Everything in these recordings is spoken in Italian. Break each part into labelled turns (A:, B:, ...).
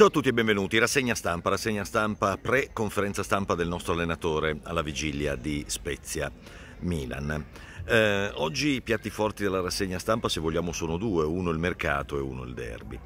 A: Ciao a tutti e benvenuti. Rassegna stampa, rassegna stampa pre-conferenza stampa del nostro allenatore alla vigilia di Spezia Milan. Eh, oggi i piatti forti della rassegna stampa, se vogliamo, sono due, uno il mercato e uno il derby.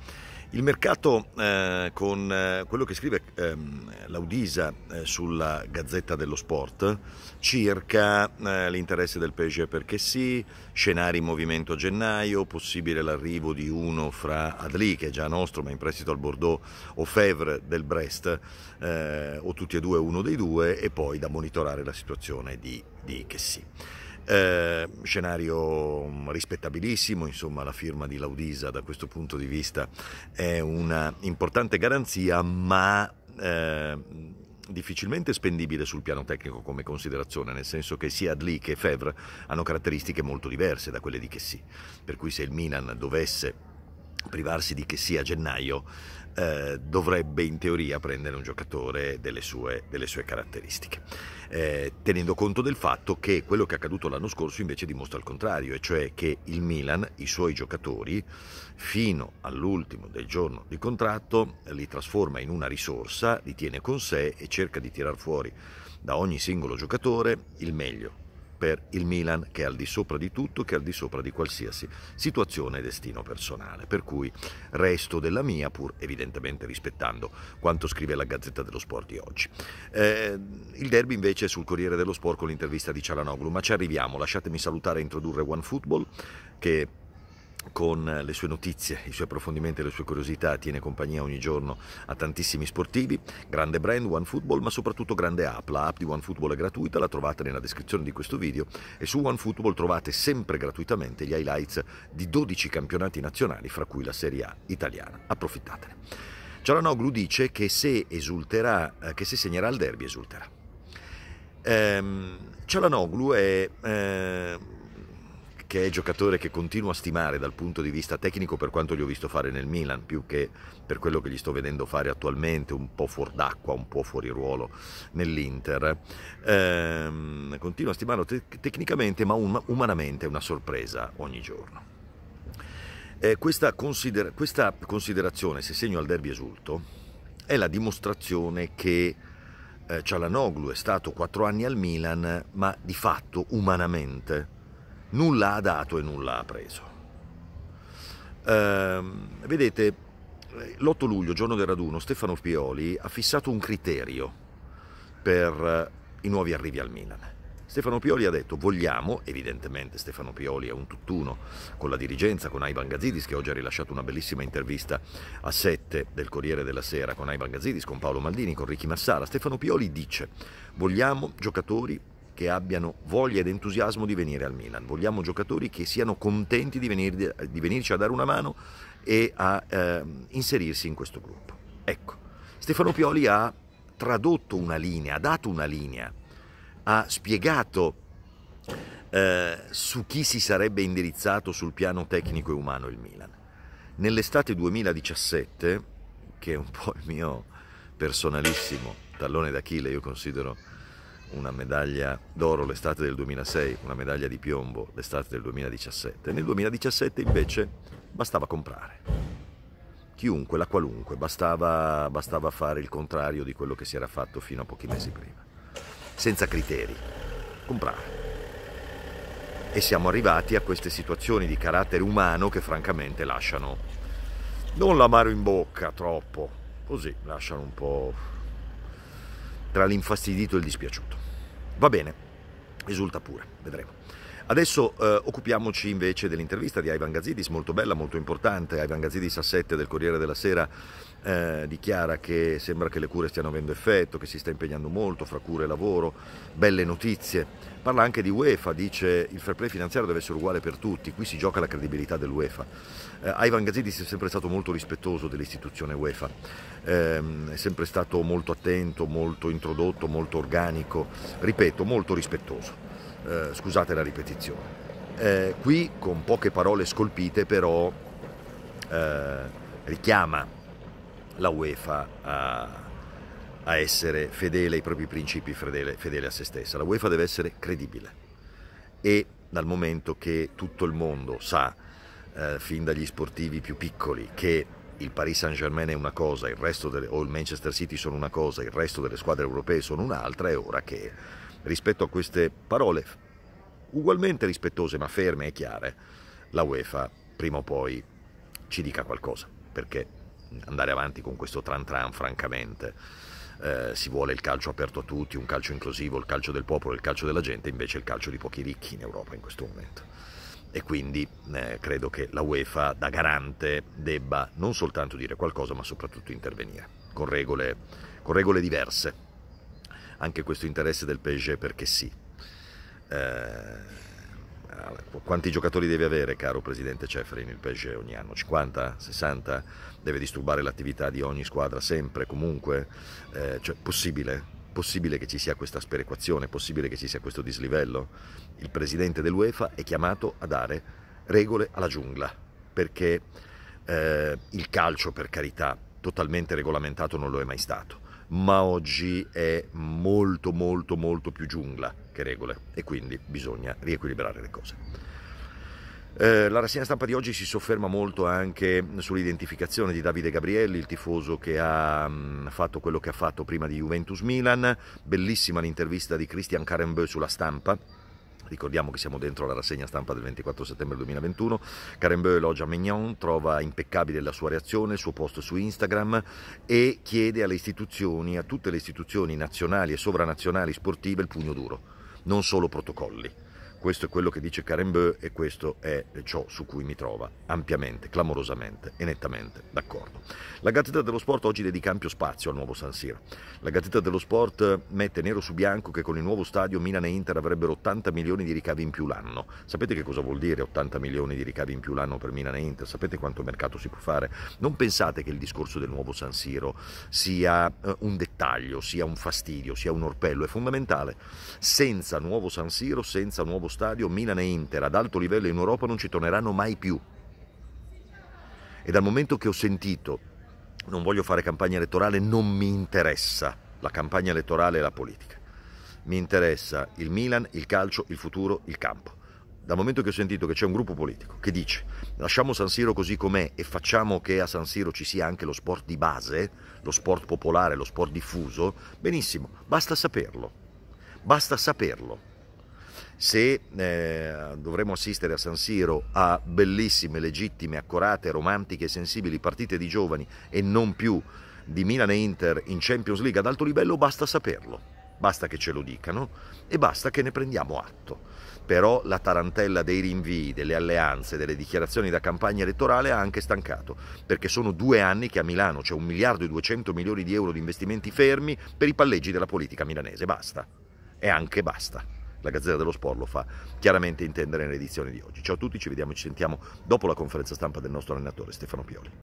A: Il mercato eh, con eh, quello che scrive ehm, l'Audisa eh, sulla Gazzetta dello Sport circa eh, l'interesse del Pesce perché sì, scenari in movimento a gennaio, possibile l'arrivo di uno fra Adli che è già nostro ma in prestito al Bordeaux o Fevre del Brest eh, o tutti e due uno dei due e poi da monitorare la situazione di, di Chessy. Eh, scenario mm, rispettabilissimo, insomma la firma di Laudisa da questo punto di vista è una importante garanzia, ma eh, difficilmente spendibile sul piano tecnico come considerazione, nel senso che sia Adli che Fevre hanno caratteristiche molto diverse da quelle di Chessy, per cui se il Milan dovesse privarsi di che sia gennaio eh, dovrebbe in teoria prendere un giocatore delle sue, delle sue caratteristiche, eh, tenendo conto del fatto che quello che è accaduto l'anno scorso invece dimostra il contrario, e cioè che il Milan, i suoi giocatori, fino all'ultimo del giorno di contratto, li trasforma in una risorsa, li tiene con sé e cerca di tirar fuori da ogni singolo giocatore il meglio per il Milan che è al di sopra di tutto, che è al di sopra di qualsiasi situazione e destino personale. Per cui resto della mia, pur evidentemente rispettando quanto scrive la Gazzetta dello Sport di oggi. Eh, il derby invece è sul Corriere dello Sport con l'intervista di Cialanoglu, ma ci arriviamo, lasciatemi salutare e introdurre OneFootball che con le sue notizie, i suoi approfondimenti e le sue curiosità tiene compagnia ogni giorno a tantissimi sportivi, grande brand OneFootball ma soprattutto grande app, la app di OneFootball è gratuita, la trovate nella descrizione di questo video e su OneFootball trovate sempre gratuitamente gli highlights di 12 campionati nazionali fra cui la Serie A italiana, approfittatene. Cialanoglu dice che se, esulterà, eh, che se segnerà il derby esulterà. Ehm, Cialanoglu è... Eh, che è giocatore che continuo a stimare dal punto di vista tecnico per quanto gli ho visto fare nel Milan, più che per quello che gli sto vedendo fare attualmente, un po' fuor d'acqua, un po' fuori ruolo nell'Inter. Ehm, continuo a stimarlo te- tecnicamente, ma um- umanamente è una sorpresa ogni giorno. Eh, questa, considera- questa considerazione, se segno al derby esulto, è la dimostrazione che eh, Cialanoglu è stato quattro anni al Milan, ma di fatto umanamente nulla ha dato e nulla ha preso. Ehm, vedete, l'8 luglio, giorno del raduno, Stefano Pioli ha fissato un criterio per eh, i nuovi arrivi al Milan. Stefano Pioli ha detto vogliamo, evidentemente Stefano Pioli è un tutt'uno con la dirigenza, con Aivan Gazzidis che oggi ha rilasciato una bellissima intervista a 7 del Corriere della Sera con Aivan Gazzidis, con Paolo Maldini, con Ricky Massara. Stefano Pioli dice vogliamo giocatori che abbiano voglia ed entusiasmo di venire al Milan. Vogliamo giocatori che siano contenti di, venir, di venirci a dare una mano e a eh, inserirsi in questo gruppo. Ecco, Stefano Pioli ha tradotto una linea, ha dato una linea, ha spiegato eh, su chi si sarebbe indirizzato sul piano tecnico e umano il Milan. Nell'estate 2017, che è un po' il mio personalissimo tallone d'Achille, io considero una medaglia d'oro l'estate del 2006, una medaglia di piombo l'estate del 2017. Nel 2017 invece bastava comprare. Chiunque, la qualunque, bastava, bastava fare il contrario di quello che si era fatto fino a pochi mesi prima. Senza criteri. Comprare. E siamo arrivati a queste situazioni di carattere umano che francamente lasciano... Non l'amaro in bocca troppo, così lasciano un po' tra l'infastidito e il dispiaciuto. Va bene, risulta pure, vedremo. Adesso eh, occupiamoci invece dell'intervista di Ivan Gazidis, molto bella, molto importante. Ivan Gazidis a 7 del Corriere della Sera eh, dichiara che sembra che le cure stiano avendo effetto, che si sta impegnando molto fra cure e lavoro, belle notizie. Parla anche di UEFA, dice il fair play finanziario deve essere uguale per tutti, qui si gioca la credibilità dell'UEFA. Eh, Ivan Gazidis è sempre stato molto rispettoso dell'istituzione UEFA, ehm, è sempre stato molto attento, molto introdotto, molto organico, ripeto, molto rispettoso. Eh, scusate la ripetizione. Eh, qui con poche parole scolpite però eh, richiama la UEFA a, a, essere fedele ai propri principi, fedele, fedele a se stessa. La UEFA deve essere credibile e dal momento che tutto il mondo sa, eh, fin dagli sportivi più piccoli, che il Paris Saint-Germain è una cosa, il delle, o il Manchester City sono una cosa, il resto delle squadre europee sono un'altra, è ora che rispetto a queste parole ugualmente rispettose ma ferme e chiare, la UEFA prima o poi ci dica qualcosa, perché andare avanti con questo tran tran francamente eh, si vuole il calcio aperto a tutti, un calcio inclusivo, il calcio del popolo, il calcio della gente, invece il calcio di pochi ricchi in Europa in questo momento. E quindi eh, credo che la UEFA da garante debba non soltanto dire qualcosa ma soprattutto intervenire con regole, con regole diverse anche questo interesse del PSG perché sì. Eh, quanti giocatori deve avere, caro presidente Ceferin, il PSG ogni anno? 50? 60? Deve disturbare l'attività di ogni squadra sempre, comunque? Eh, cioè, possibile? Possibile che ci sia questa sperequazione? Possibile che ci sia questo dislivello? Il presidente dell'UEFA è chiamato a dare regole alla giungla, perché eh, il calcio, per carità, totalmente regolamentato non lo è mai stato ma oggi è molto molto molto più giungla che regole e quindi bisogna riequilibrare le cose. Eh, la rassegna stampa di oggi si sofferma molto anche sull'identificazione di Davide Gabrielli, il tifoso che ha mm, fatto quello che ha fatto prima di Juventus Milan, bellissima l'intervista di Christian Carembeu sulla stampa, Ricordiamo che siamo dentro la rassegna stampa del 24 settembre 2021. Karen Carembeu elogia Mignon, trova impeccabile la sua reazione, il suo post su Instagram e chiede alle istituzioni, a tutte le istituzioni nazionali e sovranazionali sportive il pugno duro, non solo protocolli questo è quello che dice Karen Carembeu e questo è ciò su cui mi trova ampiamente, clamorosamente e nettamente d'accordo. La Gazzetta dello Sport oggi dedica ampio spazio al nuovo San Siro. La Gazzetta dello Sport mette nero su bianco che con il nuovo stadio Milan e Inter avrebbero 80 milioni di ricavi in più l'anno. Sapete che cosa vuol dire 80 milioni di ricavi in più l'anno per Milan e Inter? Sapete quanto mercato si può fare? Non pensate che il discorso del nuovo San Siro sia eh, un taglio, sia un fastidio, sia un orpello, è fondamentale. Senza nuovo San Siro, senza nuovo stadio, Milan e Inter ad alto livello in Europa non ci torneranno mai più. E dal momento che ho sentito, non voglio fare campagna elettorale, non mi interessa la campagna elettorale e la politica. Mi interessa il Milan, il calcio, il futuro, il campo dal momento che ho sentito che c'è un gruppo politico che dice lasciamo San Siro così com'è e facciamo che a San Siro ci sia anche lo sport di base, lo sport popolare, lo sport diffuso, benissimo, basta saperlo, basta saperlo. Se eh, dovremo assistere a San Siro a bellissime, legittime, accorate, romantiche e sensibili partite di giovani e non più di Milan e Inter in Champions League ad alto livello, basta saperlo, basta che ce lo dicano e basta che ne prendiamo atto però la tarantella dei rinvii, delle alleanze, delle dichiarazioni da campagna elettorale ha anche stancato, perché sono due anni che a Milano c'è un miliardo e duecento milioni di euro di investimenti fermi per i palleggi della politica milanese, basta. E anche basta. La Gazzetta dello Sport lo fa chiaramente intendere nell'edizione di oggi. Ciao a tutti, ci vediamo e ci sentiamo dopo la conferenza stampa del nostro allenatore Stefano Pioli.